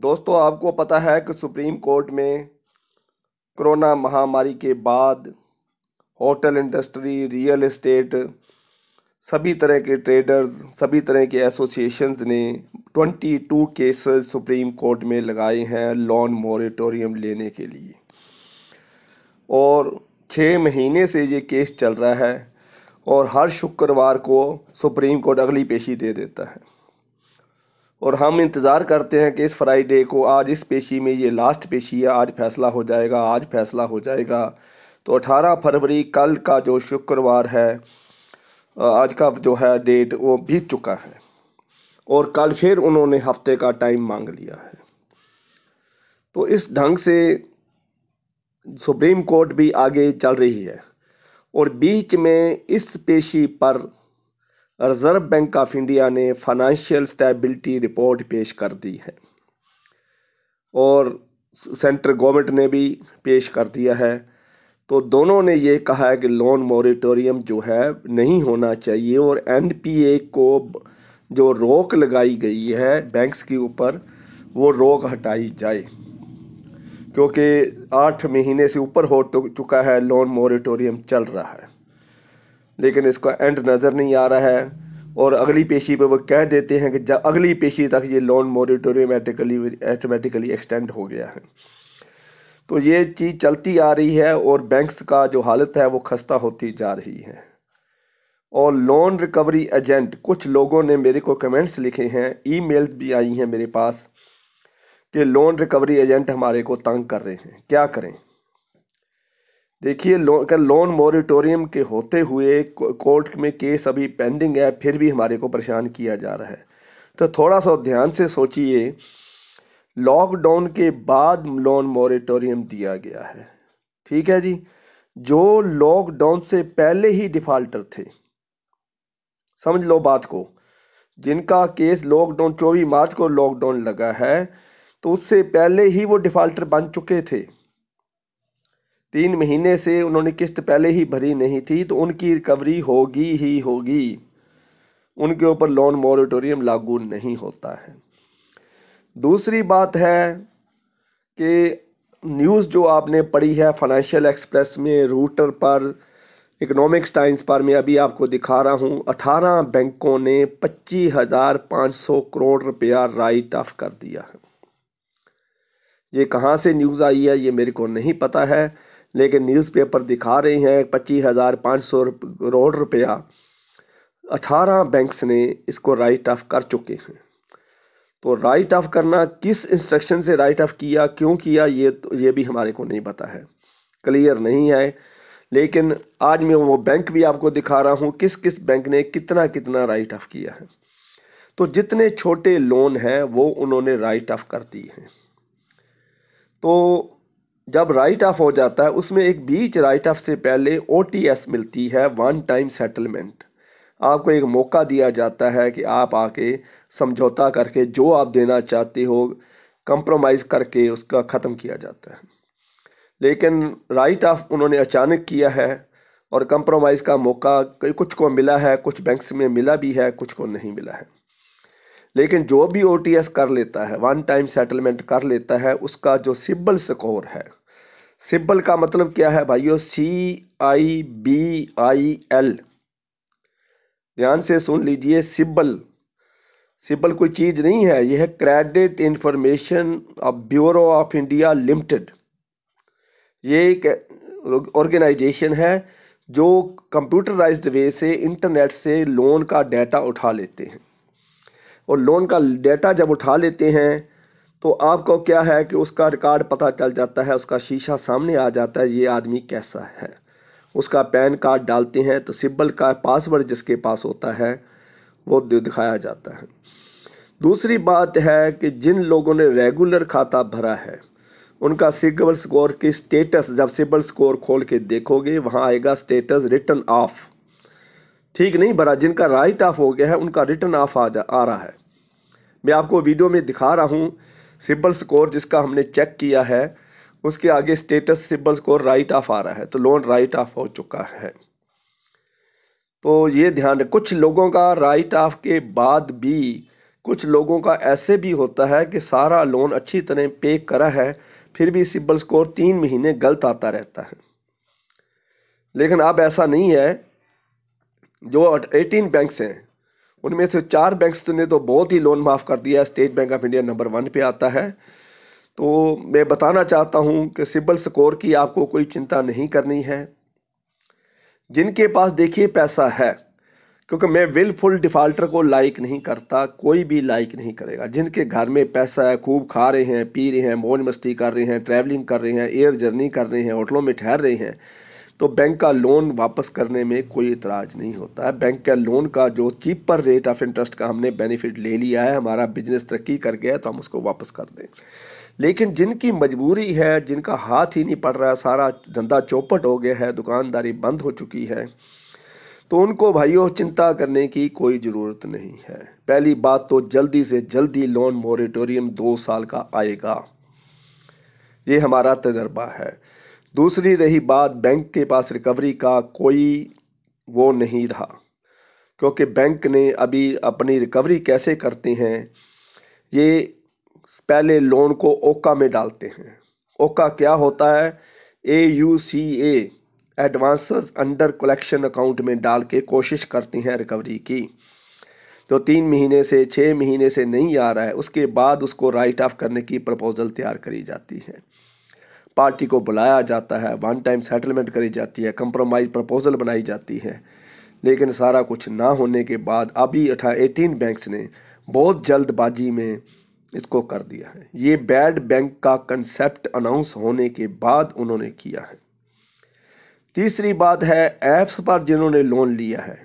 दोस्तों आपको पता है कि सुप्रीम कोर्ट में कोरोना महामारी के बाद होटल इंडस्ट्री रियल इस्टेट सभी तरह के ट्रेडर्स सभी तरह के एसोसिएशंस ने 22 केसेस सुप्रीम कोर्ट में लगाए हैं लॉन मोरेटोरियम लेने के लिए और छः महीने से ये केस चल रहा है और हर शुक्रवार को सुप्रीम कोर्ट अगली पेशी दे देता है और हम इंतज़ार करते हैं कि इस फ्राइडे को आज इस पेशी में ये लास्ट पेशी है आज फैसला हो जाएगा आज फैसला हो जाएगा तो 18 फरवरी कल का जो शुक्रवार है आज का जो है डेट वो बीत चुका है और कल फिर उन्होंने हफ्ते का टाइम मांग लिया है तो इस ढंग से सुप्रीम कोर्ट भी आगे चल रही है और बीच में इस पेशी पर रिज़र्व बैंक ऑफ इंडिया ने फाइनेंशियल स्टेबिलिटी रिपोर्ट पेश कर दी है और सेंट्रल गवर्नमेंट ने भी पेश कर दिया है तो दोनों ने ये कहा है कि लोन मॉरिटोरियम जो है नहीं होना चाहिए और एनपीए को जो रोक लगाई गई है बैंक्स के ऊपर वो रोक हटाई जाए क्योंकि आठ महीने से ऊपर हो चुका है लोन मॉरिटोरियम चल रहा है लेकिन इसका एंड नज़र नहीं आ रहा है और अगली पेशी पर वो कह देते हैं कि जब अगली पेशी तक ये लोन मोरिटोरियम एटिकली एटोमेटिकली एक्सटेंड हो गया है तो ये चीज़ चलती आ रही है और बैंक्स का जो हालत है वो खस्ता होती जा रही है और लोन रिकवरी एजेंट कुछ लोगों ने मेरे को कमेंट्स लिखे हैं ईमेल भी आई हैं मेरे पास कि लोन रिकवरी एजेंट हमारे को तंग कर रहे हैं क्या करें देखिए लो, कल लोन मोरिटोरियम के होते हुए कोर्ट में केस अभी पेंडिंग है फिर भी हमारे को परेशान किया जा रहा है तो थोड़ा सा ध्यान से सोचिए लॉकडाउन के बाद लोन मोरिटोरियम दिया गया है ठीक है जी जो लॉकडाउन से पहले ही डिफ़ाल्टर थे समझ लो बात को जिनका केस लॉकडाउन चौबीस मार्च को लॉकडाउन लगा है तो उससे पहले ही वो डिफ़ाल्टर बन चुके थे तीन महीने से उन्होंने किस्त पहले ही भरी नहीं थी तो उनकी रिकवरी होगी ही होगी उनके ऊपर लोन मॉरिटोरियम लागू नहीं होता है दूसरी बात है कि न्यूज़ जो आपने पढ़ी है फाइनेंशियल एक्सप्रेस में रूटर पर इकोनॉमिक्स टाइम्स पर मैं अभी आपको दिखा रहा हूँ अठारह बैंकों ने पच्चीस हज़ार पाँच सौ करोड़ रुपया राइट ऑफ कर दिया है ये कहाँ से न्यूज़ आई है ये मेरे को नहीं पता है लेकिन न्यूज़पेपर दिखा रहे हैं पच्चीस हज़ार पाँच सौ करोड़ रुपया अठारह बैंक्स ने इसको राइट ऑफ कर चुके हैं तो राइट ऑफ करना किस इंस्ट्रक्शन से राइट ऑफ किया क्यों किया ये तो ये भी हमारे को नहीं पता है क्लियर नहीं है लेकिन आज मैं वो बैंक भी आपको दिखा रहा हूँ किस किस बैंक ने कितना कितना राइट ऑफ किया है तो जितने छोटे लोन हैं वो उन्होंने राइट ऑफ कर दिए हैं तो जब राइट ऑफ हो जाता है उसमें एक बीच राइट ऑफ से पहले ओ मिलती है वन टाइम सेटलमेंट आपको एक मौका दिया जाता है कि आप आके समझौता करके जो आप देना चाहते हो कंप्रोमाइज़ करके उसका ख़त्म किया जाता है लेकिन राइट ऑफ उन्होंने अचानक किया है और कंप्रोमाइज़ का मौका कुछ को मिला है कुछ बैंक्स में मिला भी है कुछ को नहीं मिला है लेकिन जो भी ओ कर लेता है वन टाइम सेटलमेंट कर लेता है उसका जो सिबल स्कोर है सिब्बल का मतलब क्या है भाइयों सी आई बी आई एल ध्यान से सुन लीजिए सिब्बल सिब्बल कोई चीज़ नहीं है यह है credit information of bureau of India limited ये एक ऑर्गेनाइजेशन है जो कंप्यूटराइज्ड वे से इंटरनेट से लोन का डाटा उठा लेते हैं और लोन का डाटा जब उठा लेते हैं तो आपको क्या है कि उसका रिकॉर्ड पता चल जाता है उसका शीशा सामने आ जाता है ये आदमी कैसा है उसका पैन कार्ड डालते हैं तो सिब्बल का पासवर्ड जिसके पास होता है वो दिखाया जाता है दूसरी बात है कि जिन लोगों ने रेगुलर खाता भरा है उनका सिबल स्कोर की स्टेटस जब सिबल स्कोर खोल के देखोगे वहाँ आएगा स्टेटस रिटर्न ऑफ ठीक नहीं भरा जिनका राइट ऑफ हो गया है उनका रिटर्न ऑफ आ जा आ रहा है मैं आपको वीडियो में दिखा रहा हूँ सिबल स्कोर जिसका हमने चेक किया है उसके आगे status CIBIL score write off आ रहा है तो लोन राइट ऑफ हो चुका है तो ये ध्यान कुछ लोगों का राइट ऑफ के बाद भी कुछ लोगों का ऐसे भी होता है कि सारा लोन अच्छी तरह पे करा है फिर भी सिबल स्कोर तीन महीने गलत आता रहता है लेकिन अब ऐसा नहीं है जो एटीन बैंक्स हैं उनमें से चार बैंक्स ने तो बहुत ही लोन माफ़ कर दिया State Bank of India number one पे आता है तो मैं बताना चाहता हूँ कि सिबल स्कोर की आपको कोई चिंता नहीं करनी है जिनके पास देखिए पैसा है क्योंकि मैं विलफुल डिफ़ाल्टर को लाइक नहीं करता कोई भी लाइक नहीं करेगा जिनके घर में पैसा है खूब खा रहे हैं पी रहे हैं मौज मस्ती कर रहे हैं ट्रैवलिंग कर रहे हैं एयर जर्नी कर रहे हैं होटलों में ठहर रहे हैं तो बैंक का लोन वापस करने में कोई इतराज नहीं होता है बैंक का लोन का जो चीपर रेट ऑफ इंटरेस्ट का हमने बेनिफिट ले लिया है हमारा बिजनेस तरक्की कर गया है तो हम उसको वापस कर दें लेकिन जिनकी मजबूरी है जिनका हाथ ही नहीं पड़ रहा है सारा धंधा चौपट हो गया है दुकानदारी बंद हो चुकी है तो उनको भाइयों चिंता करने की कोई ज़रूरत नहीं है पहली बात तो जल्दी से जल्दी लोन मोरिटोरियम दो साल का आएगा ये हमारा तजर्बा है दूसरी रही बात बैंक के पास रिकवरी का कोई वो नहीं रहा क्योंकि बैंक ने अभी अपनी रिकवरी कैसे करते हैं ये पहले लोन को ओका में डालते हैं ओका क्या होता है A U C A advance under collection account में डाल के कोशिश करती हैं रिकवरी की जो तो तीन महीने से छः महीने से नहीं आ रहा है उसके बाद उसको राइट ऑफ करने की प्रपोज़ल तैयार करी जाती है पार्टी को बुलाया जाता है वन टाइम सेटलमेंट करी जाती है कंप्रोमाइज़ प्रपोजल बनाई जाती है लेकिन सारा कुछ ना होने के बाद अभी अठा एटीन बैंक्स ने बहुत जल्दबाजी में इसको कर दिया है ये बैड बैंक का कंसेप्ट अनाउंस होने के बाद उन्होंने किया है तीसरी बात है ऐप्स पर जिन्होंने लोन लिया है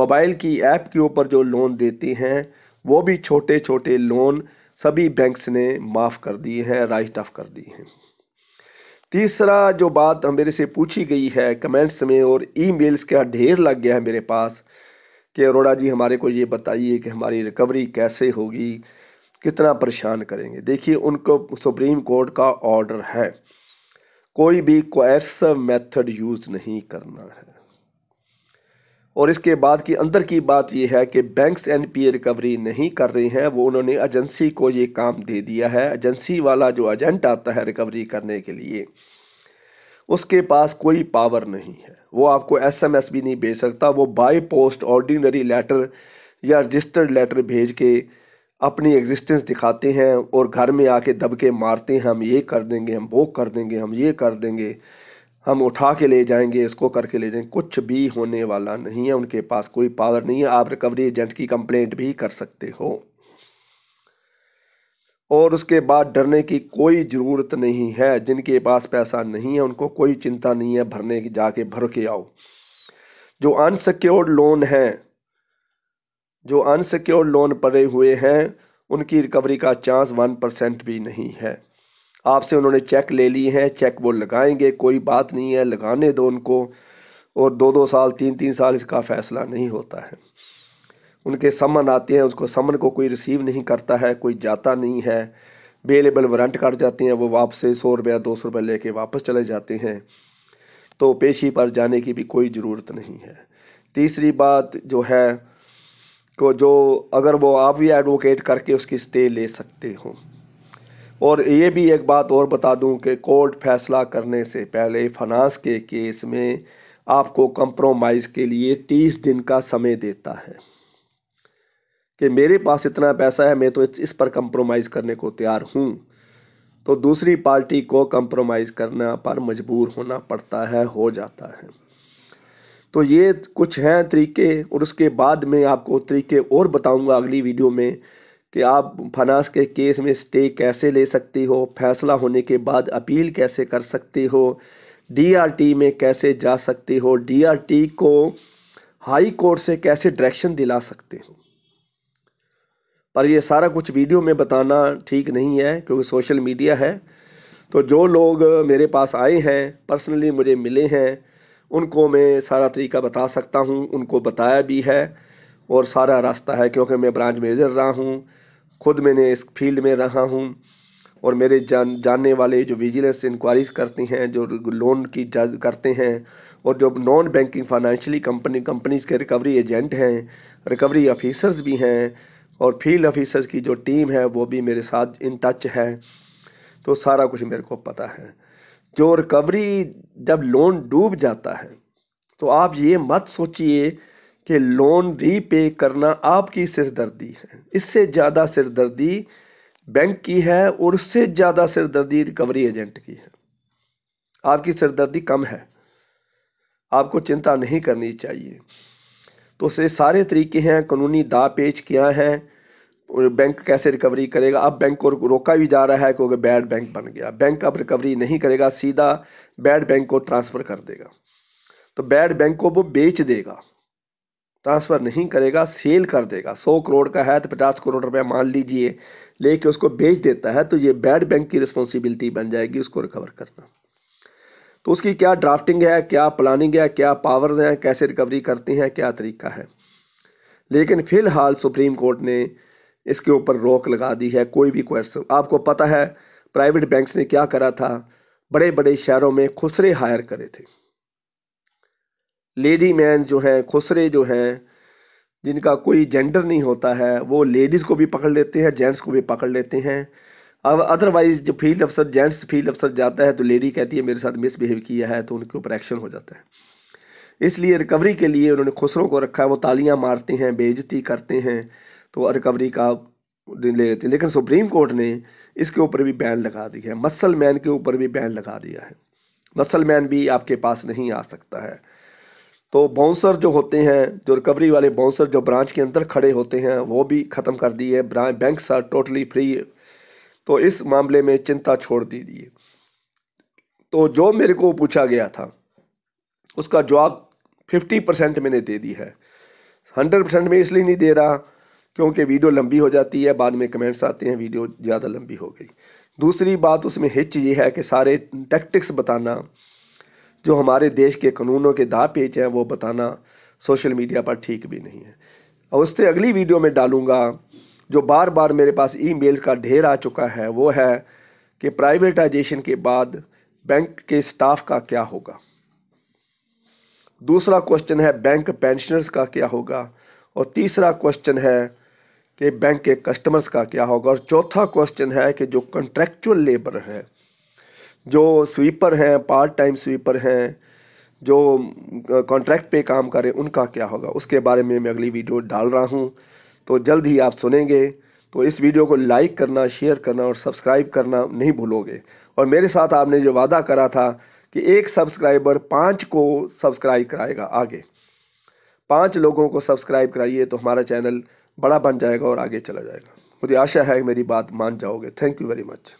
मोबाइल की ऐप के ऊपर जो लोन देते हैं वो भी छोटे छोटे लोन सभी बैंक्स ने माफ़ कर दिए हैं राइट ऑफ कर दिए हैं तीसरा जो बात मेरे से पूछी गई है कमेंट्स में और ईमेल्स का ढेर लग गया है मेरे पास कि अरोड़ा जी हमारे को ये बताइए कि हमारी रिकवरी कैसे होगी कितना परेशान करेंगे देखिए उनको सुप्रीम कोर्ट का ऑर्डर है कोई भी क्वैस मेथड यूज़ नहीं करना है और इसके बाद की अंदर की बात यह है कि बैंक्स एनपीए रिकवरी नहीं कर रहे हैं वो उन्होंने एजेंसी को ये काम दे दिया है एजेंसी वाला जो एजेंट आता है रिकवरी करने के लिए उसके पास कोई पावर नहीं है वो आपको एसएमएस भी नहीं भेज सकता वो बाय पोस्ट ऑर्डिनरी लेटर या रजिस्टर्ड लेटर भेज के अपनी एग्जिस्टेंस दिखाते हैं और घर में आके दबके मारते हैं हम ये कर देंगे हम वो कर देंगे हम ये कर देंगे हम उठा के ले जाएंगे इसको करके ले जाएंगे कुछ भी होने वाला नहीं है उनके पास कोई पावर नहीं है आप रिकवरी एजेंट की कंप्लेंट भी कर सकते हो और उसके बाद डरने की कोई ज़रूरत नहीं है जिनके पास पैसा नहीं है उनको कोई चिंता नहीं है भरने की जाके भर के आओ जो अनसिक्योर्ड लोन हैं जो अनसिक्योर्ड लोन पड़े हुए हैं उनकी रिकवरी का चांस वन परसेंट भी नहीं है आपसे उन्होंने चेक ले ली है चेक वो लगाएंगे कोई बात नहीं है लगाने दो उनको और दो दो साल तीन तीन साल इसका फ़ैसला नहीं होता है उनके समन आते हैं उसको समन को कोई रिसीव नहीं करता है कोई जाता नहीं है बेलेबल वारंट कट जाते हैं वो वापस सौ रुपया दो सौ रुपया लेके वापस चले जाते हैं तो पेशी पर जाने की भी कोई ज़रूरत नहीं है तीसरी बात जो है को जो अगर वो आप भी एडवोकेट करके उसकी स्टे ले सकते हो और ये भी एक बात और बता दूं कि कोर्ट फैसला करने से पहले फनास के केस में आपको कंप्रोमाइज़ के लिए तीस दिन का समय देता है कि मेरे पास इतना पैसा है मैं तो इस पर कंप्रोमाइज़ करने को तैयार हूँ तो दूसरी पार्टी को कंप्रोमाइज़ करना पर मजबूर होना पड़ता है हो जाता है तो ये कुछ हैं तरीके और उसके बाद में आपको तरीके और बताऊंगा अगली वीडियो में कि आप फनास के केस में स्टे कैसे ले सकती हो फैसला होने के बाद अपील कैसे कर सकती हो डीआरटी में कैसे जा सकती हो डीआरटी को हाई कोर्ट से कैसे डायरेक्शन दिला सकते हो पर ये सारा कुछ वीडियो में बताना ठीक नहीं है क्योंकि सोशल मीडिया है तो जो लोग मेरे पास आए हैं पर्सनली मुझे मिले हैं उनको मैं सारा तरीका बता सकता हूँ उनको बताया भी है और सारा रास्ता है क्योंकि मैं ब्रांच मैनेजर रहा हूँ खुद मैंने इस फील्ड में रहा हूँ और मेरे जान जानने वाले जो विजिलेंस इंक्वायरीज करती हैं जो लोन की जज करते हैं और जो non banking financially company companies के रिकवरी एजेंट हैं रिकवरी ऑफिसर्स भी हैं और फील्ड ऑफिसर्स की जो टीम है वो भी मेरे साथ इन टच है तो सारा कुछ मेरे को पता है जो रिकवरी जब लोन डूब जाता है तो आप ये मत सोचिए कि लोन रीपे करना आपकी सिरदर्दी है इससे ज़्यादा सिरदर्दी बैंक की है और उससे ज़्यादा सिरदर्दी रिकवरी एजेंट की है आपकी सिरदर्दी कम है आपको चिंता नहीं करनी चाहिए तो से सारे तरीके हैं कानूनी दा पेच क्या है और बैंक कैसे रिकवरी करेगा अब बैंक को रोका भी जा रहा है क्योंकि बैड बैंक बन गया बैंक अब रिकवरी नहीं करेगा सीधा बैड बैंक को ट्रांसफ़र कर देगा तो बैड बैंक को वो बेच देगा ट्रांसफ़र नहीं करेगा सेल कर देगा सौ करोड़ का है तो पचास करोड़ रुपया मान लीजिए लेके उसको बेच देता है तो ये बैड बैंक की रिस्पॉन्सिबिलिटी बन जाएगी उसको रिकवर करना तो उसकी क्या ड्राफ्टिंग है क्या प्लानिंग है क्या पावर्स हैं कैसे रिकवरी करते हैं क्या तरीका है लेकिन फ़िलहाल सुप्रीम कोर्ट ने इसके ऊपर रोक लगा दी है कोई भी क्वेश्चन आपको पता है प्राइवेट बैंक्स ने क्या करा था बड़े बड़े शहरों में खुसरे हायर करे थे लेडी मैन जो हैं खुसरे जो हैं जिनका कोई जेंडर नहीं होता है वो लेडीज़ को भी पकड़ लेते हैं जेंट्स को भी पकड़ लेते हैं अब अदरवाइज़ जो फील्ड अफसर जेंट्स फील्ड अफसर जाता है तो लेडी कहती है मेरे साथ मिसबिहेव किया है तो उनके ऊपर एक्शन हो जाता है इसलिए रिकवरी के लिए उन्होंने खुसरों को रखा है वो तालियाँ मारते हैं बेजती करते हैं तो रिकवरी का ले लेते हैं लेकिन सुप्रीम कोर्ट ने इसके ऊपर भी बैन लगा दिया है मसल मैन के ऊपर भी बैन लगा दिया है मसल मैन भी आपके पास नहीं आ सकता है तो बाउंसर जो होते हैं जो रिकवरी वाले बाउंसर जो ब्रांच के अंदर खड़े होते हैं वो भी ख़त्म कर दिए branch bank sir totally free तो इस मामले में चिंता छोड़ दीजिए तो जो मेरे को पूछा गया था उसका जवाब फिफ्टी परसेंट मैंने दे दी है हंड्रेड परसेंट में इसलिए नहीं दे रहा क्योंकि वीडियो लंबी हो जाती है बाद में कमेंट्स आते हैं वीडियो ज़्यादा लंबी हो गई दूसरी बात उसमें हिच ये है कि सारे टैक्टिक्स बताना जो हमारे देश के कानूनों के दा पेच हैं वो बताना सोशल मीडिया पर ठीक भी नहीं है और उससे अगली वीडियो में डालूँगा जो बार बार मेरे पास ईमेल्स का ढेर आ चुका है वो है कि प्राइवेटाइजेशन के बाद बैंक के स्टाफ का क्या होगा दूसरा क्वेश्चन है बैंक पेंशनर्स का क्या होगा और तीसरा क्वेश्चन है कि बैंक के कस्टमर्स का क्या होगा और चौथा क्वेश्चन है कि जो कंट्रेक्चुअल लेबर है जो स्वीपर हैं पार्ट टाइम स्वीपर हैं जो कॉन्ट्रैक्ट पे काम करें उनका क्या होगा उसके बारे में मैं अगली वीडियो डाल रहा हूँ तो जल्द ही आप सुनेंगे तो इस वीडियो को लाइक करना शेयर करना और सब्सक्राइब करना नहीं भूलोगे और मेरे साथ आपने जो वादा करा था कि एक सब्सक्राइबर पाँच को सब्सक्राइब कराएगा आगे पाँच लोगों को सब्सक्राइब कराइए तो हमारा चैनल बड़ा बन जाएगा और आगे चला जाएगा मुझे आशा है मेरी बात मान जाओगे थैंक यू वेरी मच